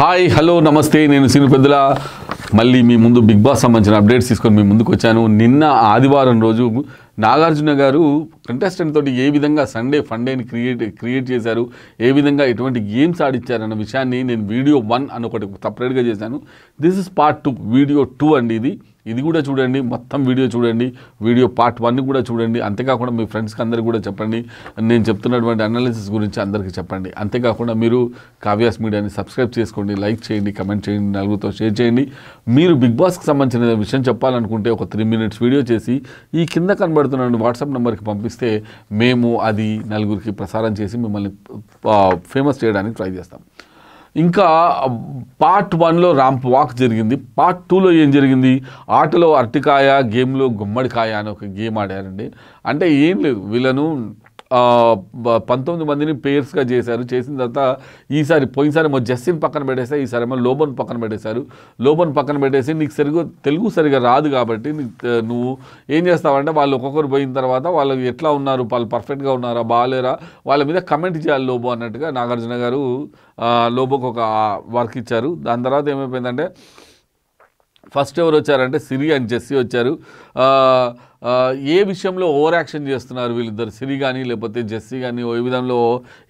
hi hello నమస్తే నేను సిను పెద్దల మళ్ళీ మీ ముందు బిగ్ బాస్ సంబంధించిన అప్డేట్స్ తీసుకొని మీ ముందుకు వచ్చాను నిన్న ఆదివారం రోజు నాగార్జున గారు కంటెస్టెంట్ తోటి ఏ విధంగా సండే ఫండేని క్రియేట్ క్రియేట్ చేశారు ఏ విధంగా ఎటువంటి గేమ్స్ ఆడిచ్చారన్న విషయాన్ని నేను వీడియో వన్ అని ఒకటి సపరేట్గా చేశాను this is part two video two అండి ఇది ఇది కూడా చూడండి మొత్తం వీడియో చూడండి వీడియో పార్ట్ వన్ కూడా చూడండి అంతేకాకుండా మీ ఫ్రెండ్స్కి అందరికీ కూడా చెప్పండి నేను చెప్తున్నటువంటి అనాలిసిస్ గురించి అందరికీ చెప్పండి అంతేకాకుండా మీరు కావ్యాస్ మీడియాని సబ్స్క్రైబ్ చేసుకోండి లైక్ చేయండి కమెంట్ చేయండి నలుగురితో షేర్ చేయండి మీరు బిగ్ బాస్కి సంబంధించిన విషయం చెప్పాలనుకుంటే ఒక త్రీ మినిట్స్ వీడియో చేసి ఈ కింద కనబడుతున్న వాట్సాప్ నెంబర్కి పంపిస్తే మేము అది నలుగురికి ప్రసారం చేసి మిమ్మల్ని ఫేమస్ చేయడానికి ట్రై చేస్తాం ఇంకా పార్ట్ వన్లో ర్యాంప్ వాక్ జరిగింది పార్ట్ టూలో ఏం జరిగింది ఆటలో అరటికాయ గేమ్లో గుమ్మడికాయ అని ఒక గేమ్ ఆడారండి అంటే ఏం లేదు వీళ్ళను పంతొమ్మిది మందిని పేర్స్గా చేశారు చేసిన తర్వాత ఈసారి పోయినసారి మా జస్సిన్ పక్కన పెట్టేస్తే ఈసారి ఏమో లోబన్ పక్కన పెట్టేశారు లోబన్ పక్కన పెట్టేసి నీకు సరిగ్గా తెలుగు సరిగా రాదు కాబట్టి నువ్వు ఏం చేస్తావంటే వాళ్ళు ఒక్కొక్కరు పోయిన తర్వాత వాళ్ళు ఎట్లా ఉన్నారు వాళ్ళు పర్ఫెక్ట్గా ఉన్నారా బాగాలేరా వాళ్ళ మీద కమెంట్ చేయాలి లోబో అన్నట్టుగా నాగార్జున గారు లోబోకి ఒక వర్క్ ఇచ్చారు దాని తర్వాత ఏమైపోయిందంటే ఫస్ట్ ఎవరు వచ్చారంటే సిరి అండ్ జెస్సీ వచ్చారు ఏ విషయంలో ఓవర్ యాక్షన్ చేస్తున్నారు వీళ్ళిద్దరు సిరి కానీ లేకపోతే జెస్సీ కానీ ఏ విధంలో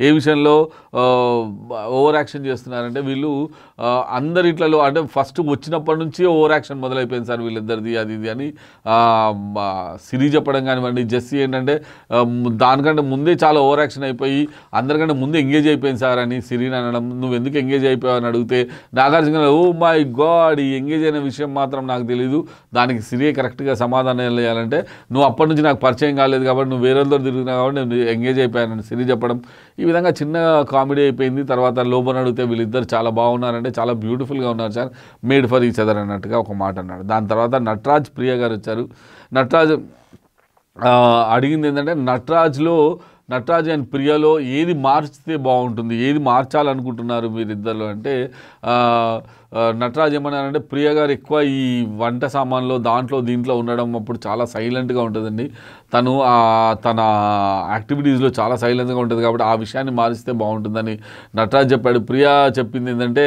ఏ విషయంలో ఓవర్ యాక్షన్ చేస్తున్నారంటే వీళ్ళు అందరిట్లలో అంటే ఫస్ట్ వచ్చినప్పటి నుంచి ఓవర్ యాక్షన్ మొదలైపోయింది సార్ వీళ్ళిద్దరిది అది ఇది అని సిరి చెప్పడం కానివ్వండి జెస్సీ ఏంటంటే దానికంటే ముందే చాలా ఓవర్ యాక్షన్ అయిపోయి అందరికంటే ముందే ఎంగేజ్ అయిపోయింది సార్ అని సిరిని అనడం నువ్వు ఎందుకు ఎంగేజ్ అయిపోయావు అని అడిగితే నాగార్జున ఓ మై గాడ్ ఈ ఎంగేజ్ అయిన విషయం మాత్రం నాకు తెలియదు దానికి సిరియే కరెక్ట్గా సమాధానం చేయాలంటే నువ్వు అప్పటి నుంచి నాకు పరిచయం కాలేదు కాబట్టి నువ్వు వేరేతో తిరుగుతున్నావు కాబట్టి నేను ఎంగేజ్ అయిపోయాను సిరి చెప్పడం ఈ విధంగా చిన్న కామెడీ అయిపోయింది తర్వాత లోబన్ అడిగితే వీళ్ళిద్దరు చాలా బాగున్నారంటే చాలా బ్యూటిఫుల్గా ఉన్నారు sir made for each other అన్నట్టుగా ఒక మాట అన్నాడు దాని తర్వాత నటరాజ్ ప్రియ గారు వచ్చారు నటరాజ్ అడిగింది ఏంటంటే నటరాజ్లో నటరాజ్ అండ్ ప్రియలో ఏది మార్చితే బాగుంటుంది ఏది మార్చాలనుకుంటున్నారు మీరిద్దరు అంటే నటరాజ్ ఏమన్నారంటే ప్రియ గారు ఎక్కువ ఈ వంట సామాన్లో దాంట్లో దీంట్లో ఉండడం అప్పుడు చాలా సైలెంట్గా ఉంటుందండి తను తన యాక్టివిటీస్లో చాలా సైలెంట్గా ఉంటుంది కాబట్టి ఆ విషయాన్ని మారిస్తే బాగుంటుందని నటరాజ్ చెప్పాడు ప్రియ చెప్పింది ఏంటంటే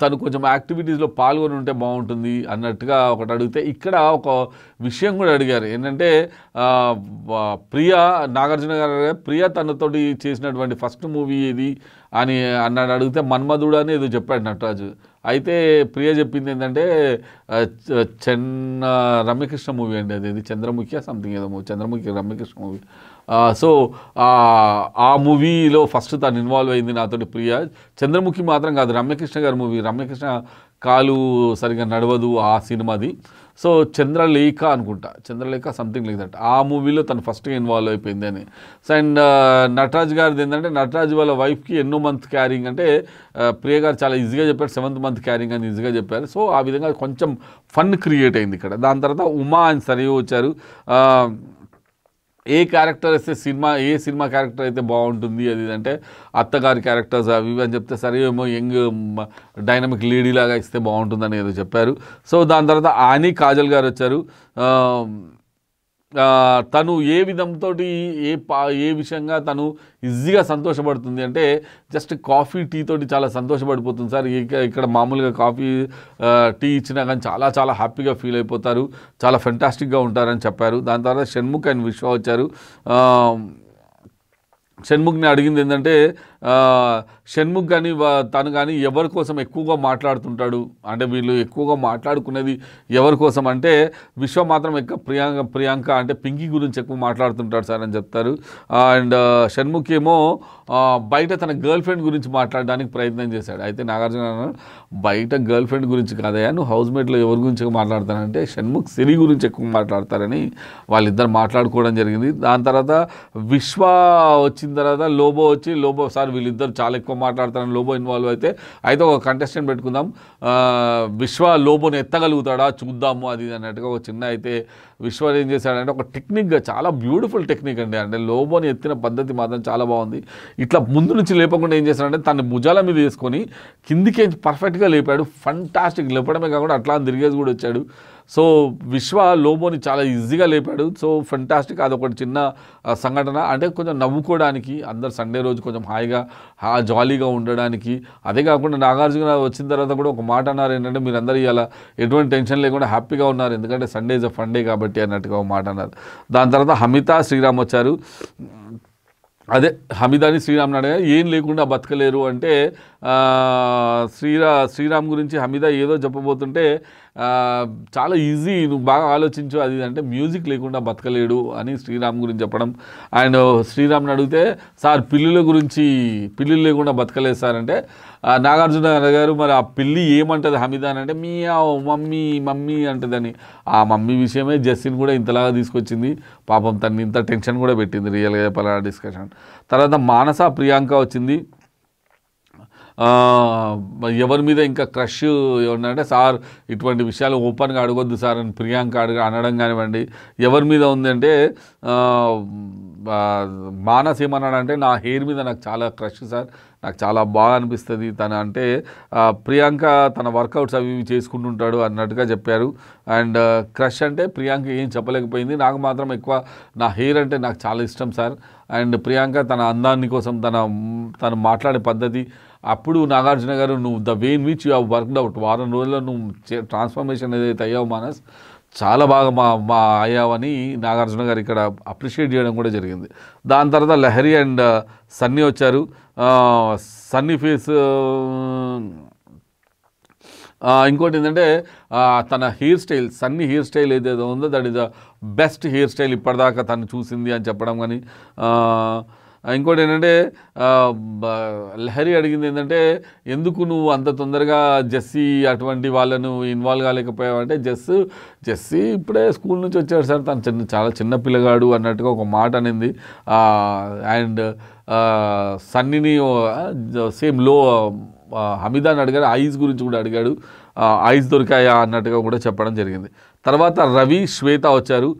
తను కొంచెం యాక్టివిటీస్లో పాల్గొని ఉంటే బాగుంటుంది అన్నట్టుగా ఒకటి అడిగితే ఇక్కడ ఒక విషయం కూడా అడిగారు ఏంటంటే ప్రియ నాగార్జున గారు ప్రియ తనతోటి చేసినటువంటి ఫస్ట్ మూవీ ఏది అని అన్నాడు అడిగితే మన్మధుడు అని ఏదో చెప్పాడు నటరాజు అయితే ప్రియ చెప్పింది ఏంటంటే చెన్న రమ్యకృష్ణ మూవీ అండి అది ఇది చంద్రముఖి సంథింగ్ ఏదో movie Chandramukhi Ramya Krishna movie so ఆ మూవీలో ఫస్ట్ తను ఇన్వాల్వ్ అయింది నాతోటి ప్రియ చంద్రముఖి మాత్రం కాదు రమ్యకృష్ణ గారి మూవీ రమ్యకృష్ణ కాలు సరిగ్గా నడవదు ఆ సినిమాది సో చంద్రలేఖ అనుకుంటా చంద్రలేఖ సంథింగ్ లైక్ దట్ ఆ మూవీలో తను ఫస్ట్గా ఇన్వాల్వ్ అయిపోయింది అని సో అండ్ uh, నటరాజ్ గారిది ఏంటంటే నటరాజ్ వాళ్ళ వైఫ్కి ఎన్నో మంత్ క్యారింగ్ అంటే uh, ప్రియ గారు చాలా ఈజీగా చెప్పారు సెవెంత్ మంత్ క్యారింగ్ అని ఈజీగా చెప్పారు సో ఆ విధంగా కొంచెం ఫన్ క్రియేట్ అయింది ఇక్కడ దాని తర్వాత ఉమా అని సరిగ్గా వచ్చారు uh, ఏ క్యారెక్టర్ వేస్తే సినిమా ఏ సినిమా క్యారెక్టర్ అయితే బాగుంటుంది అది అంటే అత్తగారి క్యారెక్టర్స్ అవి అని చెప్తే సరే ఏమో యంగ్ డైనమిక్ లేడీ లాగా ఇస్తే బాగుంటుందని ఏదో చెప్పారు సో దాని తర్వాత ఆని కాజల్ గారు వచ్చారు తను ఏ విధంతో ఏ పా ఏ విషయంగా తను ఈజీగా సంతోషపడుతుంది అంటే జస్ట్ కాఫీ టీ తోటి చాలా సంతోషపడిపోతుంది సార్ ఇక్కడ మామూలుగా కాఫీ టీ ఇచ్చినా కానీ చాలా చాలా హ్యాపీగా ఫీల్ అయిపోతారు చాలా ఫెంటాస్టిక్గా ఉంటారని చెప్పారు దాని తర్వాత షణ్ముఖ్ అండ్ విశ్వ వచ్చారు షణ్ముఖ్ని అడిగింది ఏంటంటే షణ్ముఖ్ కానీ తను కానీ ఎవరి కోసం ఎక్కువగా మాట్లాడుతుంటాడు అంటే వీళ్ళు ఎక్కువగా మాట్లాడుకునేది ఎవరి కోసం అంటే విశ్వ మాత్రం ఎక్కువ ప్రియాంక ప్రియాంక అంటే పింకీ గురించి ఎక్కువ మాట్లాడుతుంటాడు సార్ అని చెప్తారు అండ్ షణ్ముఖ్ ఏమో బయట తన గర్ల్ ఫ్రెండ్ గురించి మాట్లాడడానికి ప్రయత్నం చేశాడు అయితే నాగార్జున బయట గర్ల్ ఫ్రెండ్ గురించి కాదయా నువ్వు హౌస్ మేట్లో ఎవరి గురించి మాట్లాడతానంటే షణ్ముఖ్ సిరి గురించి ఎక్కువ మాట్లాడతారని వాళ్ళిద్దరు మాట్లాడుకోవడం జరిగింది దాని తర్వాత విశ్వ వచ్చిన తర్వాత లోబో వచ్చి లోబో సార్ మాట్లాడుతున్నారు వీళ్ళిద్దరు చాలా ఎక్కువ మాట్లాడతారని లోబో ఇన్వాల్వ్ అయితే అయితే ఒక కంటెస్టెంట్ పెట్టుకుందాం విశ్వ లోబోని ఎత్తగలుగుతాడా చూద్దాము అది అన్నట్టుగా ఒక చిన్న అయితే విశ్వ ఏం చేశాడంటే ఒక టెక్నిక్గా చాలా బ్యూటిఫుల్ టెక్నిక్ అండి అంటే లోబోని ఎత్తిన పద్ధతి మాత్రం చాలా బాగుంది ఇట్లా ముందు నుంచి లేపకుండా ఏం చేశాడంటే తన భుజాల మీద వేసుకొని కిందికి పర్ఫెక్ట్గా లేపాడు ఫంటాస్టిక్ లేపడమే కాకుండా అట్లా తిరిగేసి కూడా వచ్చాడు సో విశ్వ లోబోని చాలా ఈజీగా లేపాడు సో ఫెంటాస్టిక్ అదొకటి చిన్న సంఘటన అంటే కొంచెం నవ్వుకోవడానికి అందరు సండే రోజు కొంచెం హాయిగా జాలీగా ఉండడానికి అదే కాకుండా నాగార్జున వచ్చిన తర్వాత కూడా ఒక మాట అన్నారు ఏంటంటే మీరందరూ ఇలా ఎటువంటి టెన్షన్ లేకుండా హ్యాపీగా ఉన్నారు ఎందుకంటే సండే ఇస్ అ ఫండే కాబట్టి అన్నట్టుగా ఒక మాట అన్నారు దాని తర్వాత హమిత శ్రీరామ్ వచ్చారు అదే హమీదాని శ్రీరామ్ అడిగా ఏం లేకుండా బతకలేరు అంటే శ్రీరా శ్రీరామ్ గురించి హమీద ఏదో చెప్పబోతుంటే చాలా ఈజీ నువ్వు బాగా ఆలోచించు అది అంటే మ్యూజిక్ లేకుండా బతకలేడు అని శ్రీరామ్ గురించి చెప్పడం ఆయన శ్రీరామ్ని అడిగితే సార్ పిల్లుల గురించి పిల్లులు లేకుండా బతకలేదు సార్ అంటే నాగార్జున గారు మరి ఆ పిల్లి ఏమంటుంది హమీదా అని అంటే మీ మమ్మీ మమ్మీ అంటుందని ఆ మమ్మీ విషయమే జస్సిన్ కూడా ఇంతలాగా తీసుకొచ్చింది పాపం తను ఇంత టెన్షన్ కూడా పెట్టింది రియల్గా పలానా డిస్కషన్ తర్వాత మానస ప్రియాంక వచ్చింది ఎవరి మీద ఇంకా క్రష్ ఏమన్నారంటే సార్ ఇటువంటి విషయాలు ఓపెన్గా అడగొద్దు సార్ అని ప్రియాంక అడగ అనడం కానివ్వండి ఎవరి మీద ఉందంటే మానసీమన్నాడంటే నా హెయిర్ మీద నాకు చాలా క్రష్ సార్ నాకు చాలా బాగా అనిపిస్తుంది తన అంటే ప్రియాంక తన వర్కౌట్స్ అవి ఇవి చేసుకుంటుంటాడు అన్నట్టుగా చెప్పారు అండ్ క్రష్ అంటే ప్రియాంక ఏం చెప్పలేకపోయింది నాకు మాత్రం ఎక్కువ నా హెయిర్ అంటే నాకు చాలా ఇష్టం సార్ అండ్ ప్రియాంక తన అందాన్ని కోసం తన తను మాట్లాడే పద్ధతి అప్పుడు నాగార్జున గారు నువ్వు the way in which you have worked out వారం రోజుల్లో నువ్వు ట్రాన్స్ఫర్మేషన్ ఏదైతే అయ్యావు మానస్ చాలా బాగా మా మా అయ్యావని నాగార్జున గారు ఇక్కడ అప్రిషియేట్ చేయడం కూడా జరిగింది దాని తర్వాత లహరి అండ్ uh, సన్నీ వచ్చారు సన్నీ ఫేస్ uh, ఇంకోటి ఏంటంటే తన hair style Sunny hair style ఏదేదో ఉందో that is the best hair style ఇప్పటిదాకా తను చూసింది అని చెప్పడం కానీ ఇంకోటి ఏంటంటే లహరి అడిగింది ఏంటంటే ఎందుకు నువ్వు అంత తొందరగా జెస్సీ అటువంటి వాళ్ళను ఇన్వాల్వ్ కాలేకపోయావు అంటే జెస్ జెస్సీ ఇప్పుడే స్కూల్ నుంచి వచ్చాడు సార్ తను చిన్న చాలా చిన్న పిల్లగాడు అన్నట్టుగా ఒక మాట అనింది అండ్ సన్నీని సేమ్ లో హమీదాని అడిగాడు ఐస్ గురించి కూడా అడిగాడు ఐస్ దొరికాయా అన్నట్టుగా కూడా చెప్పడం జరిగింది తర్వాత రవి శ్వేత వచ్చారు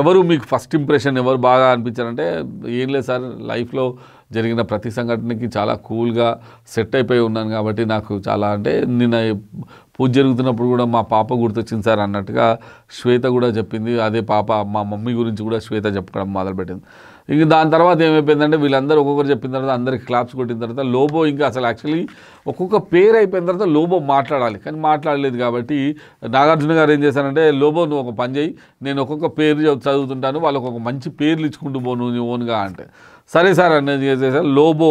ఎవరు మీకు ఫస్ట్ ఇంప్రెషన్ ఎవరు బాగా అనిపించారంటే ఏం లేదు సార్ లైఫ్లో జరిగిన ప్రతి సంఘటనకి చాలా కూల్గా సెట్ అయిపోయి ఉన్నాను కాబట్టి నాకు చాలా అంటే నిన్న పూజ జరుగుతున్నప్పుడు కూడా మా పాప గుర్తొచ్చింది సార్ అన్నట్టుగా శ్వేత కూడా చెప్పింది అదే పాప మా మమ్మీ గురించి కూడా శ్వేత చెప్పడం మొదలుపెట్టింది ఇక దాని తర్వాత ఏమైపోయిందంటే వీళ్ళందరూ ఒక్కొక్కరు చెప్పిన తర్వాత అందరికి క్లాప్స్ కొట్టిన తర్వాత లోబో ఇంకా అసలు యాక్చువల్లీ ఒక్కొక్క పేరు అయిపోయిన తర్వాత లోబో మాట్లాడాలి కానీ మాట్లాడలేదు కాబట్టి నాగార్జున గారు ఏం చేశారంటే లోబో నువ్వు ఒక పని చేయి నేను ఒక్కొక్క పేరు చదువుతుంటాను వాళ్ళకు ఒక మంచి పేర్లు ఇచ్చుకుంటూ పోను ఓన్గా అంటే సరే సార్ అనేది చేశారు లోబో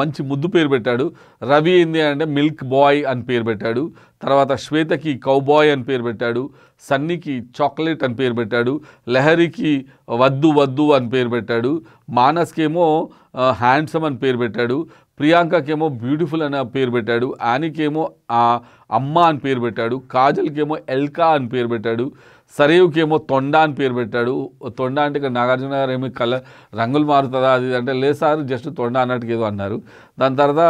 మంచి ముద్దు పేరు పెట్టాడు రవి ఏంది అంటే మిల్క్ బాయ్ అని పేరు పెట్టాడు తర్వాత శ్వేతకి కౌబాయ్ అని పేరు పెట్టాడు సన్నీకి చాక్లెట్ అని పేరు పెట్టాడు లహరికి వద్దు వద్దు అని పేరు పెట్టాడు మానస్కేమో హ్యాండ్సమ్ అని పేరు పెట్టాడు ప్రియాంకకేమో బ్యూటిఫుల్ అనే పేరు పెట్టాడు యానికేమో అమ్మ అని పేరు పెట్టాడు కాజల్కేమో ఎల్కా అని పేరు పెట్టాడు సరేవుకేమో తొండ అని పేరు పెట్టాడు తొండ అంటే ఇక్కడ నాగార్జున గారు ఏమి కలర్ రంగులు మారుతుందా అది అంటే లేదు సార్ జస్ట్ తొండ అన్నట్టుగా ఏదో అన్నారు దాని తర్వాత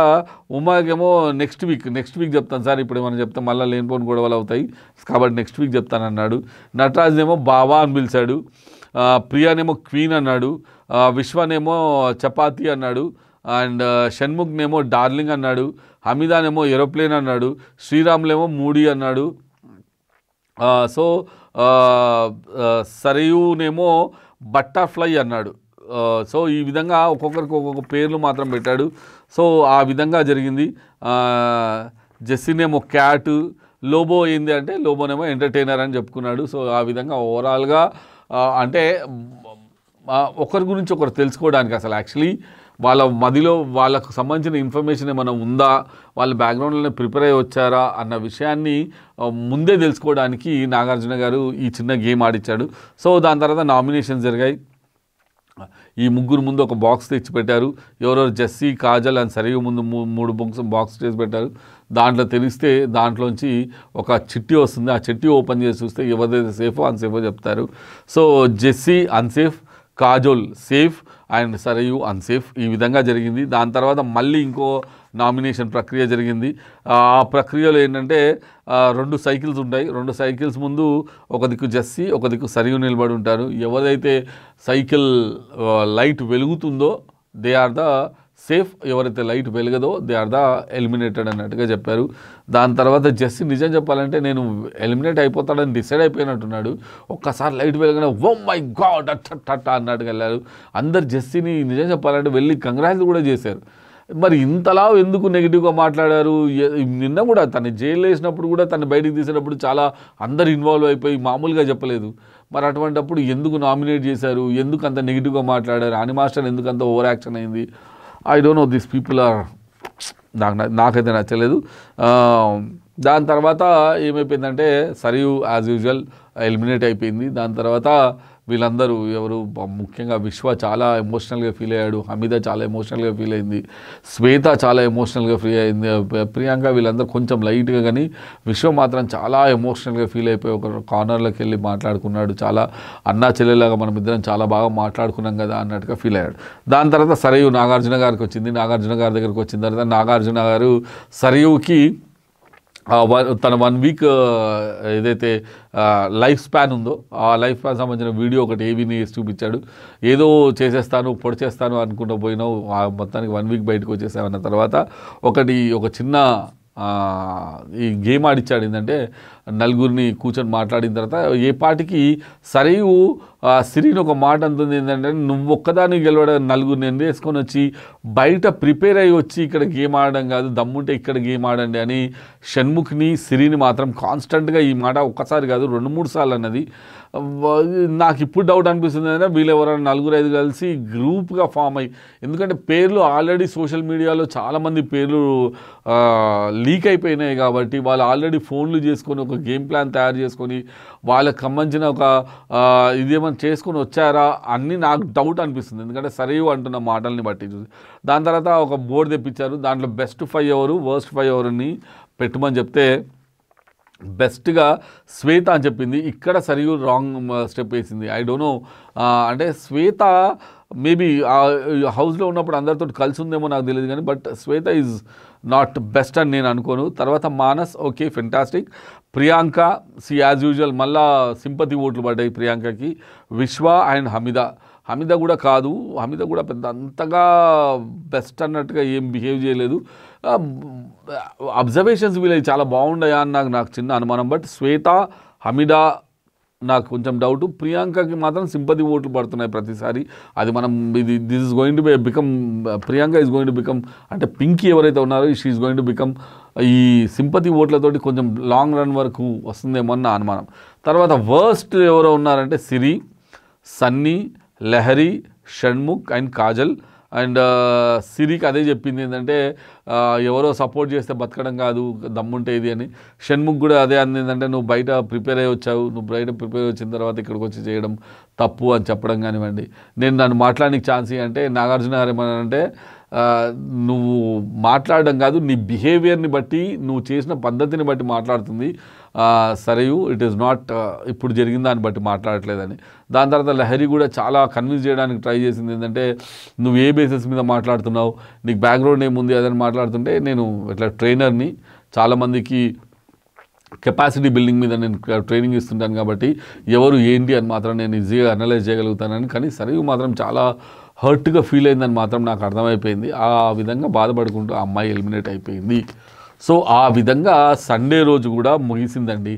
ఉమాకేమో నెక్స్ట్ వీక్ నెక్స్ట్ వీక్ చెప్తాను సార్ ఇప్పుడు ఏమైనా చెప్తాం మళ్ళీ లేనిపోని గొడవలు అవుతాయి కాబట్టి నెక్స్ట్ వీక్ చెప్తాను అన్నాడు నటరాజనేమో బావా అని పిలిచాడు ప్రియానేమో క్వీన్ అన్నాడు విశ్వనేమో చపాతి అన్నాడు అండ్ షణ్ముఖ్నేమో డార్లింగ్ అన్నాడు హమీదానేమో ఏరోప్లేన్ అన్నాడు శ్రీరామ్లేమో మూడీ అన్నాడు సో సరయునేమో బట్టర్ఫ్లై అన్నాడు సో ఈ విధంగా ఒక్కొక్కరికి ఒక్కొక్క పేర్లు మాత్రం పెట్టాడు సో ఆ విధంగా జరిగింది జెస్సీనేమో క్యాట్ లోబో ఏంది అంటే లోబోనేమో ఎంటర్టైనర్ అని చెప్పుకున్నాడు సో ఆ విధంగా ఓవరాల్గా అంటే ఒకరి గురించి ఒకరు తెలుసుకోవడానికి అసలు యాక్చువల్లీ వాళ్ళ మదిలో వాళ్ళకు సంబంధించిన ఇన్ఫర్మేషన్ ఏమైనా ఉందా వాళ్ళ బ్యాక్గ్రౌండ్లోనే ప్రిపేర్ అయ్యి వచ్చారా అన్న విషయాన్ని ముందే తెలుసుకోవడానికి నాగార్జున గారు ఈ చిన్న గేమ్ ఆడిచ్చాడు సో దాని తర్వాత నామినేషన్ జరిగాయి ఈ ముగ్గురు ముందు ఒక బాక్స్ తెచ్చి పెట్టారు ఎవరెవరు జస్సీ కాజల్ అని సరిగ్గా ముందు మూడు బుక్స్ బాక్స్ చేసి పెట్టారు దాంట్లో తెలిస్తే దాంట్లోంచి ఒక చిట్టి వస్తుంది ఆ చిట్టి ఓపెన్ చేసి చూస్తే ఎవరిదైతే సేఫో అన్సేఫో చెప్తారు so Jessie unsafe Kajol safe ఆయన సరే యూ అన్సేఫ్ ఈ విధంగా జరిగింది దాని తర్వాత మళ్ళీ ఇంకో నామినేషన్ ప్రక్రియ జరిగింది ఆ ప్రక్రియలో ఏంటంటే రెండు సైకిల్స్ ఉంటాయి రెండు సైకిల్స్ ముందు ఒక దిక్కు జస్సి ఒక దిక్కు సరియు నిలబడి ఉంటారు ఎవరైతే సైకిల్ లైట్ వెలుగుతుందో దే ఆర్ ద సేఫ్ ఎవరైతే లైట్ వెలగదో దే ఆర్ ద ఎలిమినేటెడ్ అన్నట్టుగా చెప్పారు దాని తర్వాత జస్సి నిజం చెప్పాలంటే నేను ఎలిమినేట్ అయిపోతాడని డిసైడ్ అయిపోయినట్టున్నాడు ఒక్కసారి లైట్ వెలగిన ఓ oh మై గాడ్ అట్ట అన్నట్టు వెళ్ళారు అందరు జస్సిని నిజం చెప్పాలంటే వెళ్ళి కంగ్రాట్స్ కూడా చేశారు మరి ఇంతలా ఎందుకు నెగిటివ్గా మాట్లాడారు నిన్న కూడా తను జైలు వేసినప్పుడు కూడా తను బయటికి తీసినప్పుడు చాలా అందరు ఇన్వాల్వ్ అయిపోయి మామూలుగా చెప్పలేదు మరి అటువంటిప్పుడు ఎందుకు నామినేట్ చేశారు ఎందుకు అంత నెగిటివ్గా మాట్లాడారు అని మాస్టర్ ఎందుకు అంత ఓవర్ యాక్షన్ అయింది I don't know this people are నాకు నాకైతే నచ్చలేదు దాని తర్వాత ఏమైపోయిందంటే సరియు యాజ్ యూజువల్ ఎలిమినేట్ అయిపోయింది దాని తర్వాత వీళ్ళందరూ ఎవరు ముఖ్యంగా విశ్వ చాలా ఎమోషనల్గా ఫీల్ అయ్యాడు హమీద చాలా ఎమోషనల్గా ఫీల్ అయింది శ్వేత చాలా ఎమోషనల్గా ఫీల్ అయింది ప్రియాంక వీళ్ళందరూ కొంచెం లైట్గా కానీ విశ్వ మాత్రం చాలా ఎమోషనల్గా ఫీల్ అయిపోయి ఒక కార్నర్లోకి వెళ్ళి మాట్లాడుకున్నాడు చాలా అన్నా చెల్లెలాగా మనం ఇద్దరం చాలా బాగా మాట్లాడుకున్నాం కదా అన్నట్టుగా ఫీల్ అయ్యాడు దాని తర్వాత సరయు నాగార్జున గారికి వచ్చింది నాగార్జున గారి దగ్గరికి వచ్చిన తర్వాత నాగార్జున గారు సరయుకి తన వన్ వీక్ ఏదైతే లైఫ్ స్పాన్ ఉందో ఆ లైఫ్ స్పాన్ సంబంధించిన వీడియో ఒకటి ఏబీని చూపించాడు ఏదో చేసేస్తాను పొడిచేస్తాను అనుకుంటూ పోయినావు మొత్తానికి వన్ వీక్ బయటకు వచ్చేసామన్న తర్వాత ఒకటి ఒక చిన్న ఈ గేమ్ ఆడిచ్చాడు ఏంటంటే నలుగురిని కూర్చొని మాట్లాడిన తర్వాత ఏ పాటికి సరియు సిరిని ఒక మాట అంటుంది ఏంటంటే నువ్వు ఒక్కదానికి గెలవడం నలుగురిని ఎన్ని వేసుకొని వచ్చి బయట ప్రిపేర్ అయ్యి వచ్చి ఇక్కడ గేమ్ ఆడడం కాదు దమ్ముంటే ఇక్కడ గేమ్ ఆడండి అని షణ్ముఖ్ని సిరిని మాత్రం కాన్స్టెంట్గా ఈ మాట ఒక్కసారి కాదు రెండు మూడు సార్లు అన్నది నాకు ఇప్పుడు డౌట్ అనిపిస్తుంది అయినా వీళ్ళు ఎవరైనా నలుగురు ఐదు కలిసి గ్రూప్గా ఫామ్ అయ్యి ఎందుకంటే పేర్లు ఆల్రెడీ సోషల్ మీడియాలో చాలామంది పేర్లు లీక్ అయిపోయినాయి కాబట్టి వాళ్ళు ఆల్రెడీ ఫోన్లు చేసుకొని ఒక గేమ్ ప్లాన్ తయారు చేసుకొని వాళ్ళకి సంబంధించిన ఒక ఇదేమైనా చేసుకొని వచ్చారా అన్ని నాకు డౌట్ అనిపిస్తుంది ఎందుకంటే సరే అంటున్న మాటల్ని బట్టి చూసి దాని తర్వాత ఒక బోర్డు తెప్పించారు దాంట్లో బెస్ట్ ఫైవ్ ఎవరు వర్స్ట్ ఫైవ్ ఎవరుని పెట్టమని చెప్తే బెస్ట్గా శ్వేత అని చెప్పింది ఇక్కడ సరియు రాంగ్ స్టెప్ వేసింది ఐ డోంట్ నో అంటే శ్వేత మేబీ హౌస్లో ఉన్నప్పుడు అందరితో కలిసి ఉందేమో నాకు తెలియదు కానీ but Shweta is not best అని నేను అనుకోను తర్వాత Manas okay fantastic Priyanka see as usual మళ్ళా సింపతి ఓట్లు పడ్డాయి ప్రియాంకకి విశ్వ అండ్ హమిదా హమిద కూడా కాదు హమిద కూడా పెద్ద అంతగా బెస్ట్ అన్నట్టుగా ఏం బిహేవ్ చేయలేదు అబ్జర్వేషన్స్ వీళ్ళవి చాలా బాగుండయా అని నాకు నాకు చిన్న అనుమానం బట్ శ్వేత హమిద నాకు కొంచెం డౌట్ ప్రియాంకకి మాత్రం సింపతి ఓట్లు పడుతున్నాయి ప్రతిసారి అది మనం ఇది this is going to be become Priyanka is going to become అంటే పింకి ఎవరైతే ఉన్నారో she is going to become ఈ సింపతి ఓట్లతోటి కొంచెం లాంగ్ రన్ వరకు వస్తుందేమో అన్న అనుమానం తర్వాత వర్స్ట్ ఎవరో ఉన్నారంటే సిరి సన్నీ లహరి షణ్ముఖ్ అండ్ కాజల్ అండ్ సిరికి అదే చెప్పింది ఏంటంటే ఎవరో సపోర్ట్ చేస్తే బతకడం కాదు దమ్ముంటే ఇది అని షణ్ముఖ్ కూడా అదే అంది ఏంటంటే నువ్వు బయట ప్రిపేర్ అయ్యి వచ్చావు నువ్వు బయట ప్రిపేర్ వచ్చిన తర్వాత ఇక్కడికి వచ్చి చేయడం తప్పు అని చెప్పడం కానివ్వండి నేను నన్ను మాట్లాడడానికి ఛాన్స్ అంటే నాగార్జున గారు ఏమన్నా అంటే నువ్వు మాట్లాడడం కాదు నీ బిహేవియర్ని బట్టి నువ్వు చేసిన పద్ధతిని బట్టి మాట్లాడుతుంది సరే ఇట్ ఈస్ నాట్ ఇప్పుడు జరిగిన దాన్ని బట్టి మాట్లాడట్లేదని దాని తర్వాత లహరి కూడా చాలా కన్విన్స్ చేయడానికి ట్రై చేసింది ఏంటంటే నువ్వు ఏ బేసిస్ మీద మాట్లాడుతున్నావు నీకు బ్యాక్గ్రౌండ్ ఏముంది అదని మాట్లాడుతుంటే నేను ఇట్లా ట్రైనర్ని చాలామందికి కెపాసిటీ బిల్డింగ్ మీద నేను ట్రైనింగ్ ఇస్తుంటాను కాబట్టి ఎవరు ఏంటి అని మాత్రం నేను ఈజీగా అనలైజ్ చేయగలుగుతానని కానీ సరే మాత్రం చాలా హర్ట్గా ఫీల్ అయిందని మాత్రం నాకు అర్థమైపోయింది ఆ విధంగా బాధపడుకుంటూ ఆ అమ్మాయి ఎలిమినేట్ అయిపోయింది సో ఆ విధంగా సండే రోజు కూడా ముగిసిందండి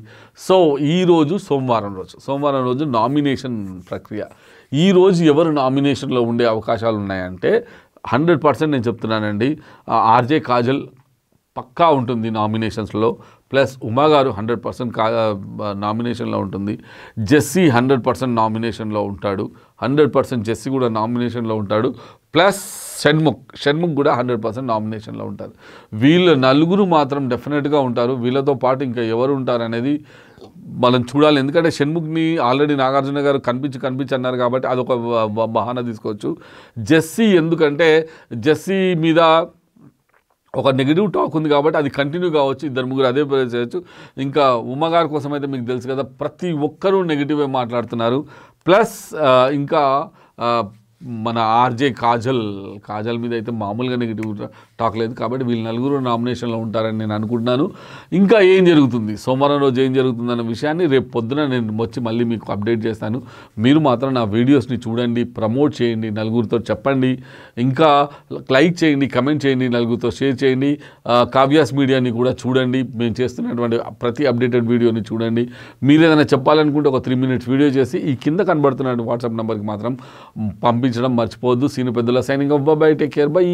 సో ఈరోజు సోమవారం రోజు సోమవారం రోజు నామినేషన్ ప్రక్రియ ఈరోజు ఎవరు నామినేషన్లో ఉండే అవకాశాలు ఉన్నాయంటే హండ్రెడ్ పర్సెంట్ నేను చెప్తున్నానండి ఆర్జే కాజల్ పక్కా ఉంటుంది నామినేషన్స్లో ప్లస్ ఉమా గారు హండ్రెడ్ పర్సెంట్ కా నామినేషన్లో ఉంటుంది జెస్సీ హండ్రెడ్ పర్సెంట్ నామినేషన్లో ఉంటాడు హండ్రెడ్ పర్సెంట్ జెస్సీ కూడా నామినేషన్లో ఉంటాడు ప్లస్ షణ్ముఖ్ షణ్ముఖ్ కూడా హండ్రెడ్ పర్సెంట్ నామినేషన్లో ఉంటారు వీళ్ళ నలుగురు మాత్రం డెఫినెట్గా ఉంటారు వీళ్ళతో పాటు ఇంకా ఎవరు ఉంటారు అనేది మనం చూడాలి ఎందుకంటే షణ్ముఖ్ని ఆల్రెడీ నాగార్జున గారు కనిపించి కనిపించి అన్నారు కాబట్టి అదొక బహానా తీసుకోవచ్చు జెస్సీ ఎందుకంటే జెస్సీ మీద ఒక నెగిటివ్ టాక్ ఉంది కాబట్టి అది కంటిన్యూ కావచ్చు ఇద్దరు ముగ్గురు అదే చేయొచ్చు ఇంకా ఉమ్మగారి కోసం అయితే మీకు తెలుసు కదా ప్రతి ఒక్కరూ నెగిటివే మాట్లాడుతున్నారు ప్లస్ ఇంకా మన ఆర్జే కాజల్ కాజల్ మీద అయితే మామూలుగా నెగిటివ్ తాకలేదు కాబట్టి వీళ్ళు నలుగురు నామినేషన్లో ఉంటారని నేను అనుకుంటున్నాను ఇంకా ఏం జరుగుతుంది సోమవారం రోజు ఏం జరుగుతుందన్న విషయాన్ని రేపు పొద్దున నేను వచ్చి మళ్ళీ మీకు అప్డేట్ చేస్తాను మీరు మాత్రం నా వీడియోస్ని చూడండి ప్రమోట్ చేయండి నలుగురితో చెప్పండి ఇంకా లైక్ చేయండి కమెంట్ చేయండి నలుగురితో షేర్ చేయండి కావ్యాస్ మీడియాని కూడా చూడండి మేము చేస్తున్నటువంటి ప్రతి అప్డేటెడ్ వీడియోని చూడండి మీరు ఏదైనా చెప్పాలనుకుంటే ఒక త్రీ మినిట్స్ వీడియో చేసి ఈ కింద కనబడుతున్న వాట్సాప్ నెంబర్కి మాత్రం పంపించడం మర్చిపోవద్దు సీని పెద్దల signing off bye take care by